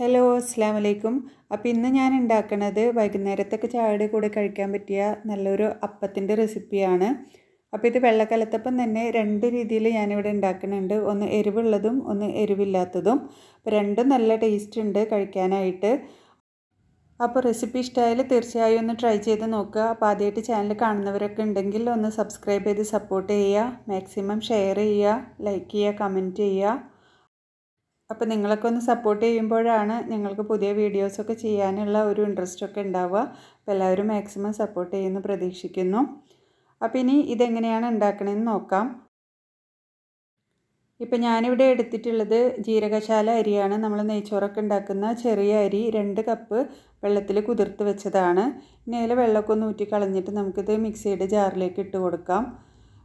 hello അസ്സാം വലൈക്കും അപ്പോൾ ഇന്ന് ഞാൻ ഉണ്ടാക്കുന്നത് വൈകുന്നേരത്തൊക്കെ ചായയുടെ കൂടെ കഴിക്കാൻ പറ്റിയ നല്ലൊരു അപ്പത്തിൻ്റെ റെസിപ്പിയാണ് അപ്പോൾ ഇത് വെള്ളക്കലത്തപ്പം തന്നെ രണ്ട് രീതിയിൽ ഞാനിവിടെ ഉണ്ടാക്കുന്നുണ്ട് ഒന്ന് എരിവുള്ളതും ഒന്ന് എരിവില്ലാത്തതും അപ്പോൾ രണ്ടും നല്ല ടേസ്റ്റ് ഉണ്ട് കഴിക്കാനായിട്ട് അപ്പോൾ റെസിപ്പി ഇഷ്ടമായാൽ തീർച്ചയായും ഒന്ന് ട്രൈ ചെയ്ത് നോക്കുക അപ്പോൾ ആദ്യമായിട്ട് ചാനൽ കാണുന്നവരൊക്കെ ഉണ്ടെങ്കിൽ ഒന്ന് സബ്സ്ക്രൈബ് ചെയ്ത് സപ്പോർട്ട് ചെയ്യുക മാക്സിമം ഷെയർ ചെയ്യുക ലൈക്ക് ചെയ്യുക കമൻറ്റ് ചെയ്യുക അപ്പോൾ നിങ്ങളൊക്കെ ഒന്ന് സപ്പോർട്ട് ചെയ്യുമ്പോഴാണ് ഞങ്ങൾക്ക് പുതിയ വീഡിയോസൊക്കെ ചെയ്യാനുള്ള ഒരു ഇൻട്രസ്റ്റ് ഒക്കെ ഉണ്ടാവുക അപ്പോൾ എല്ലാവരും മാക്സിമം സപ്പോർട്ട് ചെയ്യുമെന്ന് പ്രതീക്ഷിക്കുന്നു അപ്പോൾ ഇനി ഇതെങ്ങനെയാണ് ഉണ്ടാക്കണമെന്ന് നോക്കാം ഇപ്പം ഞാനിവിടെ എടുത്തിട്ടുള്ളത് ജീരകശാല അരിയാണ് നമ്മൾ നെയ്ച്ചോറൊക്കെ ഉണ്ടാക്കുന്ന ചെറിയ അരി രണ്ട് കപ്പ് വെള്ളത്തിൽ കുതിർത്ത് വെച്ചതാണ് ഇനി അതിൽ വെള്ളമൊക്കെ ഒന്ന് ഊറ്റി കളഞ്ഞിട്ട് നമുക്കിത് മിക്സിയുടെ ജാറിലേക്ക് ഇട്ട് കൊടുക്കാം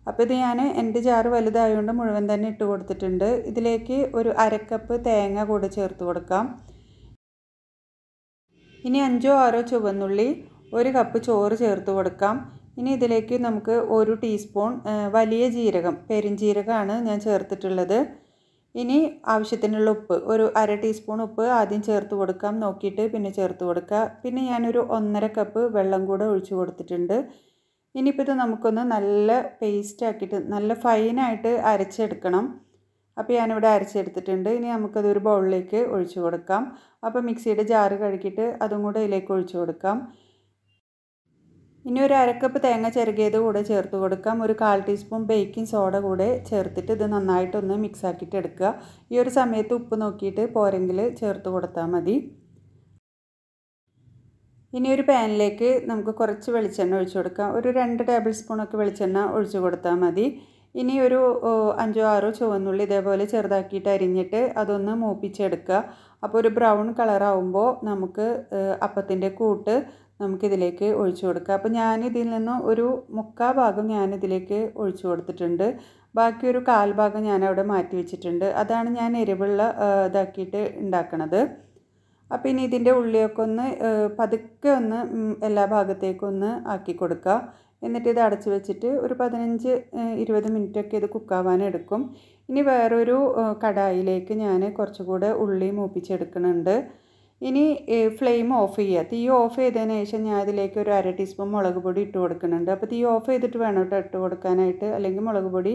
അപ്പോൾ ഇത് ഞാൻ എൻ്റെ ജാറ് വലുതായതുകൊണ്ട് മുഴുവൻ തന്നെ ഇട്ട് കൊടുത്തിട്ടുണ്ട് ഇതിലേക്ക് ഒരു അരക്കപ്പ് തേങ്ങ കൂടെ ചേർത്ത് കൊടുക്കാം ഇനി അഞ്ചോ ആറോ ചുവന്നുള്ളി ഒരു കപ്പ് ചോറ് ചേർത്ത് കൊടുക്കാം ഇനി ഇതിലേക്ക് നമുക്ക് ഒരു ടീസ്പൂൺ വലിയ ജീരകം പെരിഞ്ജീരകമാണ് ഞാൻ ചേർത്തിട്ടുള്ളത് ഇനി ആവശ്യത്തിനുള്ള ഉപ്പ് ഒരു അര ടീസ്പൂൺ ഉപ്പ് ആദ്യം ചേർത്ത് കൊടുക്കാം നോക്കിയിട്ട് പിന്നെ ചേർത്ത് കൊടുക്കുക പിന്നെ ഞാനൊരു ഒന്നര കപ്പ് വെള്ളം കൂടെ ഒഴിച്ചു കൊടുത്തിട്ടുണ്ട് ഇനിയിപ്പോൾ ഇത് നമുക്കൊന്ന് നല്ല പേസ്റ്റ് ആക്കിയിട്ട് നല്ല ഫൈനായിട്ട് അരച്ചെടുക്കണം അപ്പോൾ ഞാനിവിടെ അരച്ചെടുത്തിട്ടുണ്ട് ഇനി നമുക്കത് ഒരു ബൗളിലേക്ക് ഒഴിച്ചു കൊടുക്കാം അപ്പോൾ മിക്സിയുടെ ജാറ് കഴുകിയിട്ട് അതും കൂടെ ഇതിലേക്ക് ഒഴിച്ചു കൊടുക്കാം ഇനി ഒരു അരക്കപ്പ് തേങ്ങ ചിരകിയത് കൂടെ ചേർത്ത് കൊടുക്കാം ഒരു കാൽ ടീസ്പൂൺ ബേക്കിംഗ് സോഡ കൂടെ ചേർത്തിട്ട് ഇത് നന്നായിട്ടൊന്ന് മിക്സാക്കിയിട്ട് എടുക്കുക ഈ ഒരു സമയത്ത് ഉപ്പ് നോക്കിയിട്ട് പോരെങ്കിൽ ചേർത്ത് കൊടുത്താൽ മതി ഇനി ഒരു പാനിലേക്ക് നമുക്ക് കുറച്ച് വെളിച്ചെണ്ണ ഒഴിച്ചു കൊടുക്കാം ഒരു രണ്ട് ടേബിൾ സ്പൂണൊക്കെ വെളിച്ചെണ്ണ ഒഴിച്ചു കൊടുത്താൽ മതി ഇനി ഒരു അഞ്ചോ ആറോ ചുവന്നുള്ളി ഇതേപോലെ ചെറുതാക്കിയിട്ട് അരിഞ്ഞിട്ട് അതൊന്ന് മൂപ്പിച്ചെടുക്കുക അപ്പോൾ ഒരു ബ്രൗൺ കളറാവുമ്പോൾ നമുക്ക് അപ്പത്തിൻ്റെ കൂട്ട് നമുക്കിതിലേക്ക് ഒഴിച്ചു കൊടുക്കാം അപ്പോൾ ഞാനിതിൽ നിന്ന് ഒരു മുക്കാ ഭാഗം ഞാനിതിലേക്ക് ഒഴിച്ചു കൊടുത്തിട്ടുണ്ട് ബാക്കി ഒരു കാൽ ഭാഗം ഞാനവിടെ മാറ്റി വെച്ചിട്ടുണ്ട് അതാണ് ഞാൻ എരിവുള്ള ഇതാക്കിയിട്ട് ഉണ്ടാക്കണത് അപ്പോൾ ഇനി ഇതിൻ്റെ ഉള്ളിയൊക്കെ ഒന്ന് പതുക്കെ ഒന്ന് എല്ലാ ഭാഗത്തേക്കും ഒന്ന് ആക്കി കൊടുക്കുക എന്നിട്ട് ഇത് അടച്ചു വെച്ചിട്ട് ഒരു പതിനഞ്ച് ഇരുപത് മിനിറ്റൊക്കെ ഇത് കുക്കാവാനെടുക്കും ഇനി വേറൊരു കടായിലേക്ക് ഞാൻ കുറച്ചുകൂടെ ഉള്ളി മൂപ്പിച്ചെടുക്കുന്നുണ്ട് ഇനി ഫ്ലെയിം ഓഫ് ചെയ്യുക തീ ഓഫ് ചെയ്തതിന് ശേഷം ഞാൻ അതിലേക്ക് ഒരു അര ടീസ്പൂൺ മുളക് പൊടി ഇട്ട് കൊടുക്കുന്നുണ്ട് അപ്പോൾ തീ ഓഫ് ചെയ്തിട്ട് വേണം കേട്ടോ ഇട്ട് കൊടുക്കാനായിട്ട് അല്ലെങ്കിൽ മുളക് പൊടി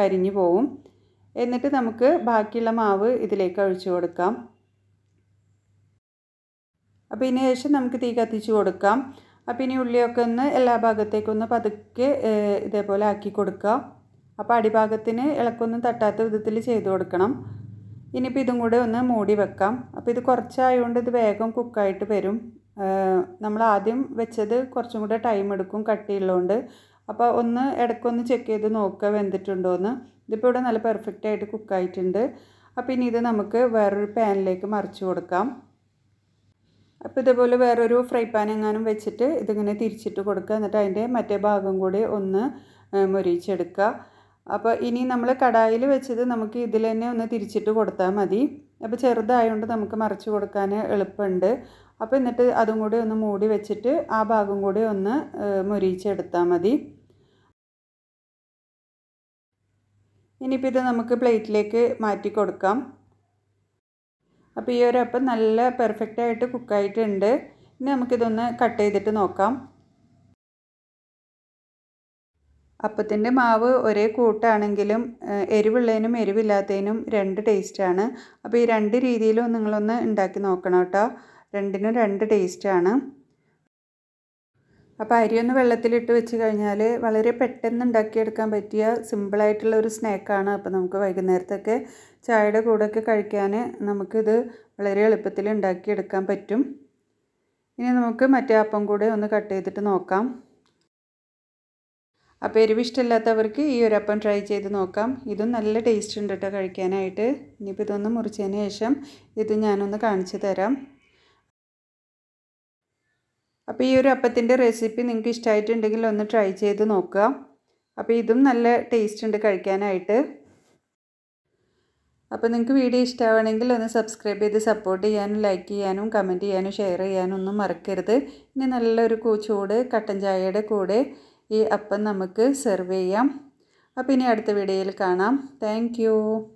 കരിഞ്ഞു പോവും എന്നിട്ട് നമുക്ക് ബാക്കിയുള്ള മാവ് ഇതിലേക്ക് ഒഴിച്ചു കൊടുക്കാം അപ്പം ഇതിന് ശേഷം നമുക്ക് തീ കത്തിച്ച് കൊടുക്കാം അപ്പം ഇനി ഉള്ളിയൊക്കെ ഒന്ന് എല്ലാ ഭാഗത്തേക്കൊന്ന് പതുക്കെ ഇതേപോലെ ആക്കി കൊടുക്കുക അപ്പോൾ അടിഭാഗത്തിന് ഇളക്കൊന്നും തട്ടാത്ത വിധത്തിൽ ചെയ്ത് കൊടുക്കണം ഇനിയിപ്പോൾ ഇതും കൂടെ ഒന്ന് മൂടി വെക്കാം അപ്പോൾ ഇത് കുറച്ചായതുകൊണ്ട് ഇത് വേഗം കുക്കായിട്ട് വരും നമ്മൾ ആദ്യം വെച്ചത് കുറച്ചും കൂടെ ടൈം എടുക്കും കട്ടിയുള്ളതുകൊണ്ട് അപ്പോൾ ഒന്ന് ഇടയ്ക്കൊന്ന് ചെക്ക് ചെയ്ത് നോക്കുക വെന്തിട്ടുണ്ടോ ഇതിപ്പോൾ ഇവിടെ നല്ല പെർഫെക്റ്റ് ആയിട്ട് കുക്കായിട്ടുണ്ട് അപ്പോൾ ഇനി ഇത് നമുക്ക് വേറൊരു പാനിലേക്ക് മറിച്ച് കൊടുക്കാം അപ്പോൾ ഇതേപോലെ വേറൊരു ഫ്രൈ പാൻ എങ്ങാനും വെച്ചിട്ട് ഇതിങ്ങനെ തിരിച്ചിട്ട് കൊടുക്കുക എന്നിട്ട് അതിൻ്റെ മറ്റേ ഭാഗം കൂടി ഒന്ന് മുരിച്ചെടുക്കുക അപ്പോൾ ഇനി നമ്മൾ കടായിൽ വെച്ചത് നമുക്ക് ഇതിൽ തന്നെ ഒന്ന് തിരിച്ചിട്ട് കൊടുത്താൽ മതി അപ്പോൾ ചെറുതായതുകൊണ്ട് നമുക്ക് മറിച്ച് കൊടുക്കാൻ എളുപ്പമുണ്ട് അപ്പോൾ എന്നിട്ട് അതും കൂടി ഒന്ന് മൂടി വെച്ചിട്ട് ആ ഭാഗം കൂടി ഒന്ന് മുരിച്ചെടുത്താൽ മതി ഇനിയിപ്പോൾ ഇത് നമുക്ക് പ്ലേറ്റിലേക്ക് മാറ്റി കൊടുക്കാം അപ്പോൾ ഈ ഒരു അപ്പം നല്ല പെർഫെക്റ്റ് ആയിട്ട് കുക്കായിട്ടുണ്ട് ഇനി നമുക്കിതൊന്ന് കട്ട് ചെയ്തിട്ട് നോക്കാം അപ്പത്തിൻ്റെ മാവ് ഒരേ കൂട്ടാണെങ്കിലും എരിവുള്ളതിനും എരിവില്ലാത്തതിനും രണ്ട് ടേസ്റ്റാണ് അപ്പോൾ ഈ രണ്ട് രീതിയിലും നിങ്ങളൊന്ന് ഉണ്ടാക്കി നോക്കണം കേട്ടോ രണ്ടിനും രണ്ട് ടേസ്റ്റാണ് അപ്പോൾ അരിയൊന്ന് വെള്ളത്തിലിട്ട് വെച്ച് കഴിഞ്ഞാൽ വളരെ പെട്ടെന്ന് ഉണ്ടാക്കിയെടുക്കാൻ പറ്റിയ സിമ്പിളായിട്ടുള്ള ഒരു സ്നാക്കാണ് അപ്പോൾ നമുക്ക് വൈകുന്നേരത്തൊക്കെ ചായയുടെ കൂടെയൊക്കെ കഴിക്കാൻ നമുക്കിത് വളരെ എളുപ്പത്തിൽ ഉണ്ടാക്കിയെടുക്കാൻ പറ്റും ഇനി നമുക്ക് മറ്റേ അപ്പം കൂടെ ഒന്ന് കട്ട് ചെയ്തിട്ട് നോക്കാം അപ്പോൾ എരിവിഷ്ടമില്ലാത്തവർക്ക് ഈ ഒരു അപ്പം ട്രൈ ചെയ്ത് നോക്കാം ഇതും നല്ല ടേസ്റ്റ് ഉണ്ട് കേട്ടോ കഴിക്കാനായിട്ട് ഇനിയിപ്പോൾ ഇതൊന്ന് മുറിച്ചതിന് ശേഷം ഇത് ഞാനൊന്ന് കാണിച്ചു തരാം അപ്പോൾ ഈ ഒരു അപ്പത്തിൻ്റെ റെസിപ്പി നിങ്ങൾക്ക് ഇഷ്ടമായിട്ടുണ്ടെങ്കിൽ ഒന്ന് ട്രൈ ചെയ്ത് നോക്കുക അപ്പോൾ ഇതും നല്ല ടേസ്റ്റ് ഉണ്ട് കഴിക്കാനായിട്ട് അപ്പോൾ നിങ്ങൾക്ക് വീഡിയോ ഇഷ്ടമാണെങ്കിൽ ഒന്ന് സബ്സ്ക്രൈബ് ചെയ്ത് സപ്പോർട്ട് ചെയ്യാനും ലൈക്ക് ചെയ്യാനും കമൻറ്റ് ചെയ്യാനും ഷെയർ ചെയ്യാനും ഒന്നും മറക്കരുത് ഇനി നല്ലൊരു കൂച്ചൂട് കട്ടൻ ചായയുടെ കൂടെ ഈ അപ്പം നമുക്ക് സെർവ് ചെയ്യാം അപ്പോൾ ഇനി അടുത്ത വീഡിയോയിൽ കാണാം താങ്ക്